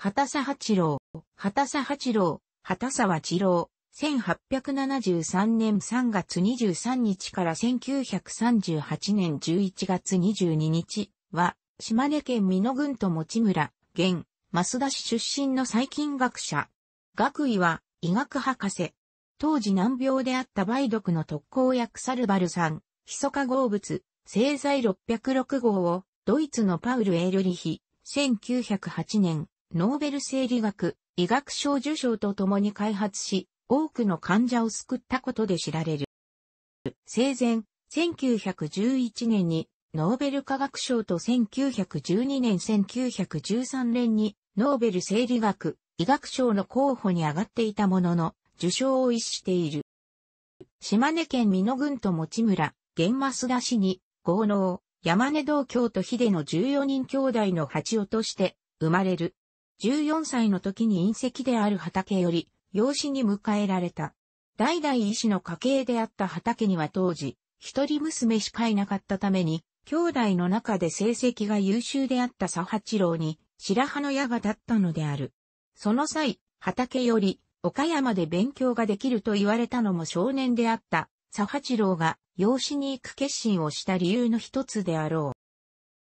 畑佐八郎、畑佐八郎、畑沢八郎、1873年3月23日から1938年11月22日は、島根県美濃郡と持村、現、増田市出身の細菌学者。学位は、医学博士。当時難病であった梅毒の特効薬サルバル酸、ヒ素化合物、製剤606号を、ドイツのパウル・エールリヒ、1908年、ノーベル生理学、医学賞受賞とともに開発し、多くの患者を救ったことで知られる。生前、1911年にノーベル化学賞と1912年1913年にノーベル生理学、医学賞の候補に上がっていたものの、受賞を意識している。島根県美濃郡と持村、玄増田市に、豪農、山根道京都秀の14人兄弟の八男として生まれる。14歳の時に隕石である畑より、養子に迎えられた。代々医師の家系であった畑には当時、一人娘しかいなかったために、兄弟の中で成績が優秀であった佐八郎に、白羽の矢が立ったのである。その際、畑より、岡山で勉強ができると言われたのも少年であった佐八郎が養子に行く決心をした理由の一つであろ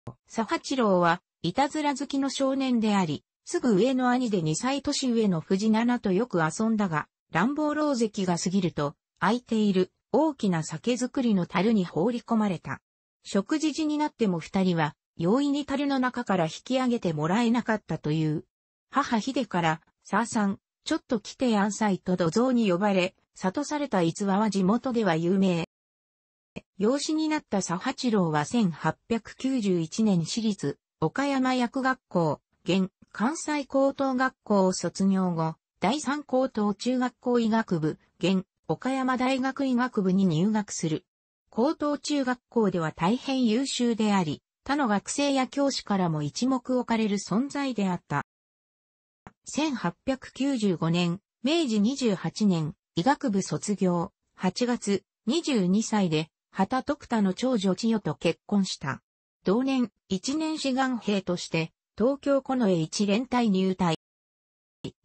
う。佐八郎は、いたずら好きの少年であり、すぐ上の兄で2歳年上の藤七とよく遊んだが、乱暴老石が過ぎると、空いている大きな酒造りの樽に放り込まれた。食事時になっても二人は、容易に樽の中から引き上げてもらえなかったという。母秀から、さあさん、ちょっと来てやんさいと土蔵に呼ばれ、悟された逸話は地元では有名。養子になった佐八郎は1891年私立岡山薬学校、現関西高等学校を卒業後、第三高等中学校医学部、現、岡山大学医学部に入学する。高等中学校では大変優秀であり、他の学生や教師からも一目置かれる存在であった。1895年、明治28年、医学部卒業、8月、22歳で、畑徳田の長女千代と結婚した。同年、一年志願兵として、東京近衛一連隊入隊。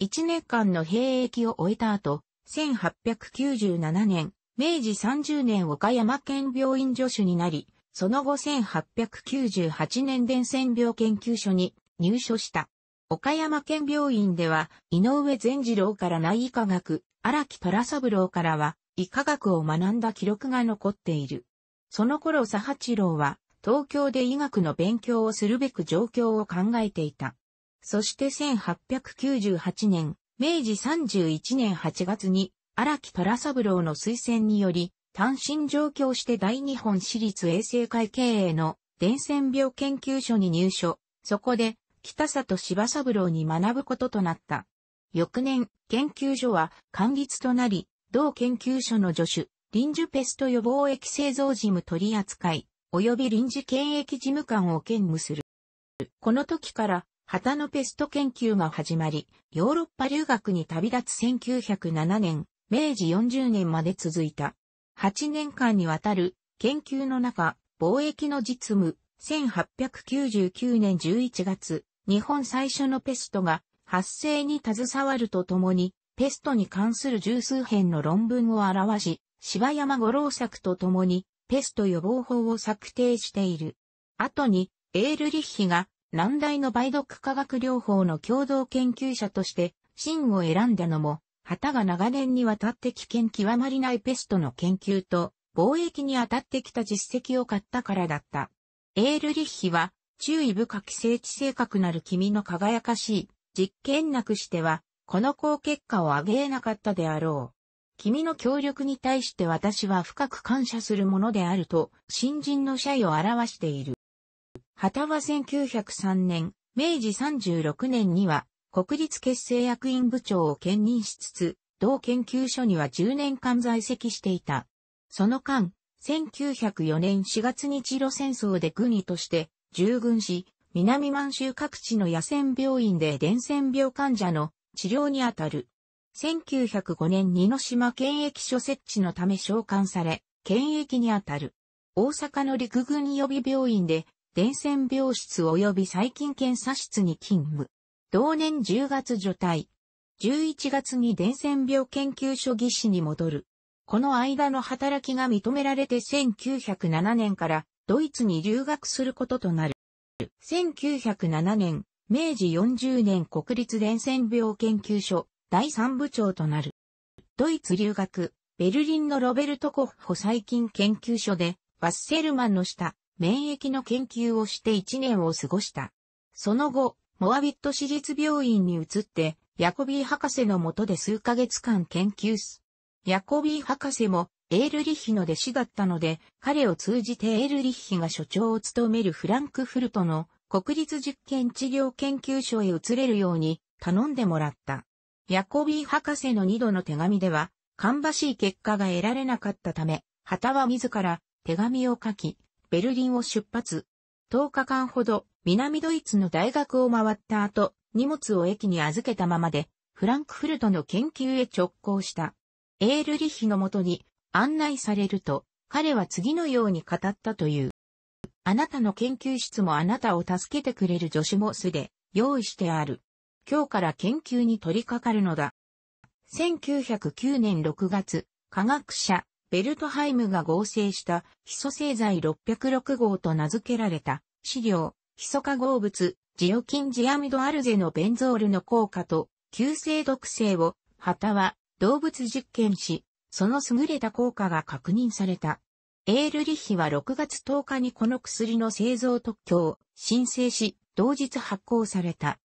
1年間の兵役を終えた後、1897年、明治30年岡山県病院助手になり、その後1898年伝染病研究所に入所した。岡山県病院では、井上善次郎から内医科学、荒木虎三郎からは、医科学を学んだ記録が残っている。その頃佐八郎は、東京で医学の勉強をするべく状況を考えていた。そして1898年、明治31年8月に、荒木虎三郎の推薦により、単身上京して大日本私立衛生会経営の伝染病研究所に入所、そこで北里柴三郎に学ぶこととなった。翌年、研究所は管立となり、同研究所の助手、臨時ペスト予防液製造事務取扱い、及び臨時検疫事務官を兼務する。この時から、旗のペスト研究が始まり、ヨーロッパ留学に旅立つ1907年、明治40年まで続いた。8年間にわたる研究の中、貿易の実務、1899年11月、日本最初のペストが発生に携わるとともに、ペストに関する十数編の論文を表し、柴山五郎作とともに、ペスト予防法を策定している。後に、エールリッヒが、難題の梅毒化学療法の共同研究者として、シンを選んだのも、旗が長年にわたって危険極まりないペストの研究と、貿易に当たってきた実績を買ったからだった。エールリッヒは、注意深き聖地性格なる君の輝かしい、実験なくしては、この好結果を上げえなかったであろう。君の協力に対して私は深く感謝するものであると、新人の謝意を表している。旗は1903年、明治36年には、国立結成役員部長を兼任しつつ、同研究所には10年間在籍していた。その間、1904年4月日露戦争で軍医として従軍し、南満州各地の野戦病院で伝染病患者の治療にあたる。1905年二の島検疫所設置のため召喚され、検疫にあたる。大阪の陸軍予備病院で、伝染病室及び細菌検査室に勤務。同年10月除隊。11月に伝染病研究所技師に戻る。この間の働きが認められて1907年からドイツに留学することとなる。1907年、明治40年国立伝染病研究所、第三部長となる。ドイツ留学、ベルリンのロベルト・コッホ細菌研究所で、ワッセルマンの下、免疫の研究をして1年を過ごした。その後、モアビット市立病院に移って、ヤコビー博士のもとで数ヶ月間研究す。ヤコビー博士もエールリッヒの弟子だったので、彼を通じてエールリッヒが所長を務めるフランクフルトの国立実験治療研究所へ移れるように頼んでもらった。ヤコビー博士の二度の手紙では、かんばしい結果が得られなかったため、旗は自ら手紙を書き、ベルリンを出発。10日間ほど南ドイツの大学を回った後、荷物を駅に預けたままで、フランクフルトの研究へ直行した。エールリヒのもとに案内されると、彼は次のように語ったという。あなたの研究室もあなたを助けてくれる助手もすで用意してある。今日から研究に取り掛かるのだ。1909年6月、科学者、ベルトハイムが合成した基礎製剤606号と名付けられた資料、ヒ素化合物、ジオキンジアミドアルゼのベンゾールの効果と、急性毒性を、旗は動物実験し、その優れた効果が確認された。エールリヒは6月10日にこの薬の製造特許を申請し、同日発行された。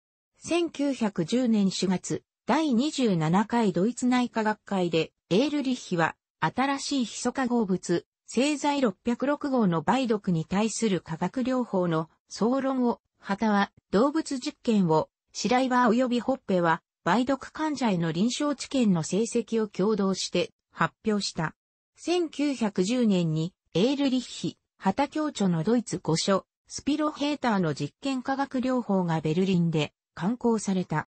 1910年4月、第27回ドイツ内科学会で、エールリッヒは、新しいヒ素化合物、製剤606号の梅毒に対する化学療法の総論を、旗は動物実験を、シライバー及びホッペは、梅毒患者への臨床治験の成績を共同して発表した。1910年に、エールリッヒ、旗教著のドイツ5書、スピロヘーターの実験化学療法がベルリンで刊行された。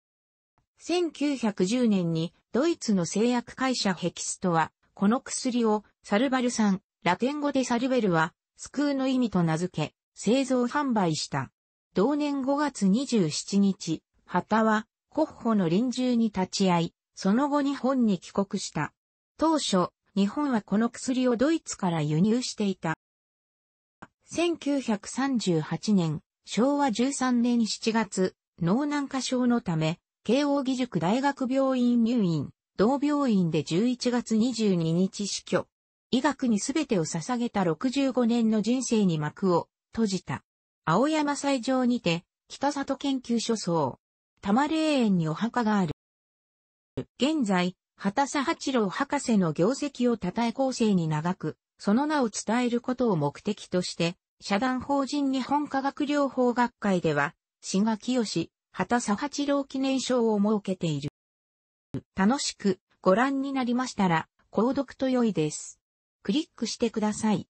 1910年にドイツの製薬会社ヘキストは、この薬をサルバル酸、ラテン語でサルベルは、救うの意味と名付け、製造販売した。同年5月27日、旗は、ホッホの臨終に立ち会い、その後日本に帰国した。当初、日本はこの薬をドイツから輸入していた。1938年、昭和13年7月、脳軟化症のため、慶応義塾大学病院入院、同病院で11月22日死去。医学に全てを捧げた65年の人生に幕を閉じた。青山斎場にて、北里研究所総、多摩霊園にお墓がある。現在、畑佐八郎博士の業績を称え後世に長く、その名を伝えることを目的として、社団法人日本科学療法学会では、志賀清、畑佐八郎記念賞を設けている。楽しくご覧になりましたら、購読と良いです。クリックしてください。